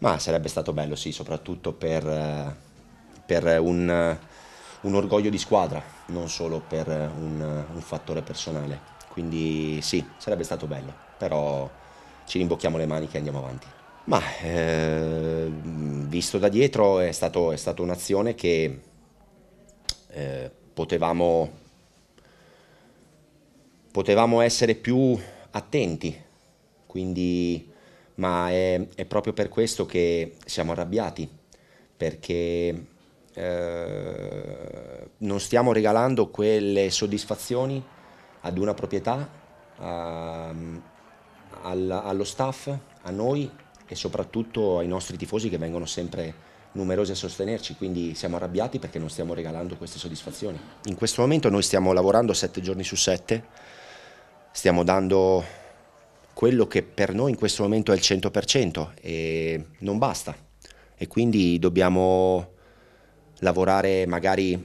Ma sarebbe stato bello, sì, soprattutto per, eh, per un, eh, un, orgoglio di squadra, non solo per eh, un, un fattore personale. Quindi sì, sarebbe stato bello, però ci rimbocchiamo le maniche e andiamo avanti. Ma eh, visto da dietro è, stato, è stata un'azione che eh, potevamo, potevamo essere più attenti, quindi ma è, è proprio per questo che siamo arrabbiati, perché eh, non stiamo regalando quelle soddisfazioni ad una proprietà, a, ehm, al, allo staff, a noi e soprattutto ai nostri tifosi che vengono sempre numerosi a sostenerci, quindi siamo arrabbiati perché non stiamo regalando queste soddisfazioni. In questo momento noi stiamo lavorando sette giorni su sette, stiamo dando quello che per noi in questo momento è il 100% e non basta e quindi dobbiamo lavorare magari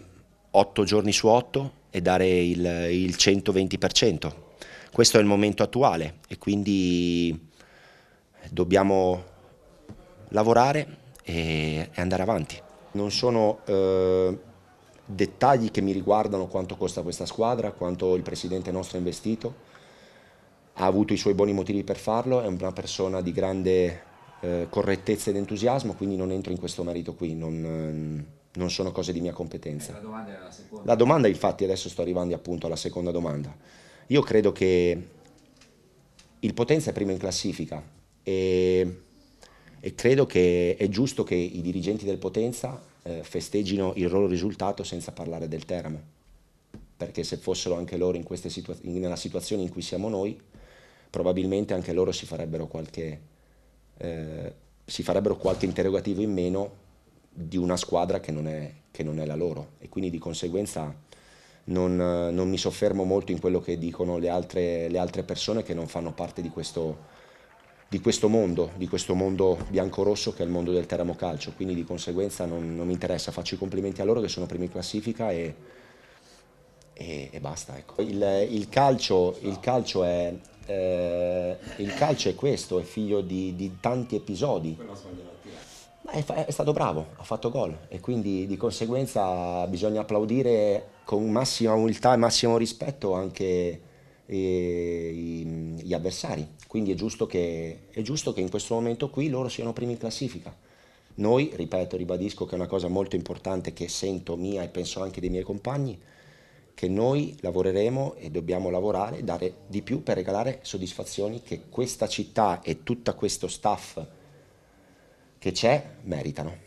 8 giorni su 8 e dare il, il 120%. Questo è il momento attuale e quindi dobbiamo lavorare e, e andare avanti. Non sono eh, dettagli che mi riguardano quanto costa questa squadra, quanto il presidente nostro ha investito, ha avuto i suoi buoni motivi per farlo, è una persona di grande eh, correttezza ed entusiasmo, quindi non entro in questo merito qui, non, ehm, non sono cose di mia competenza. Eh, la domanda, era la, seconda. la domanda infatti, adesso sto arrivando appunto alla seconda domanda. Io credo che il Potenza è primo in classifica e, e credo che è giusto che i dirigenti del Potenza eh, festeggino il loro risultato senza parlare del Teramo, perché se fossero anche loro situa nella situazione in cui siamo noi, probabilmente anche loro si farebbero qualche, eh, si farebbero qualche interrogativo in meno di una squadra che non, è, che non è, la loro e quindi di conseguenza non, non mi soffermo molto in quello che dicono le altre, le altre persone che non fanno parte di questo, di questo mondo, di questo mondo biancorosso che è il mondo del Teramo Calcio, quindi di conseguenza non, non mi interessa, faccio i complimenti a loro che sono primi in classifica e, e, e basta. Ecco. Il, il, calcio, il calcio è, eh, il calcio è questo, è figlio di, di tanti episodi. Ma è, è, stato bravo, ha fatto gol e quindi di conseguenza bisogna applaudire con massima umiltà e massimo rispetto anche eh, i, gli avversari. Quindi è giusto, che, è giusto che in questo momento qui loro siano primi in classifica. Noi, ripeto, ribadisco che è una cosa molto importante che sento mia e penso anche dei miei compagni, che noi lavoreremo e dobbiamo lavorare, dare di più per regalare soddisfazioni che questa città e tutto questo staff che c'è meritano.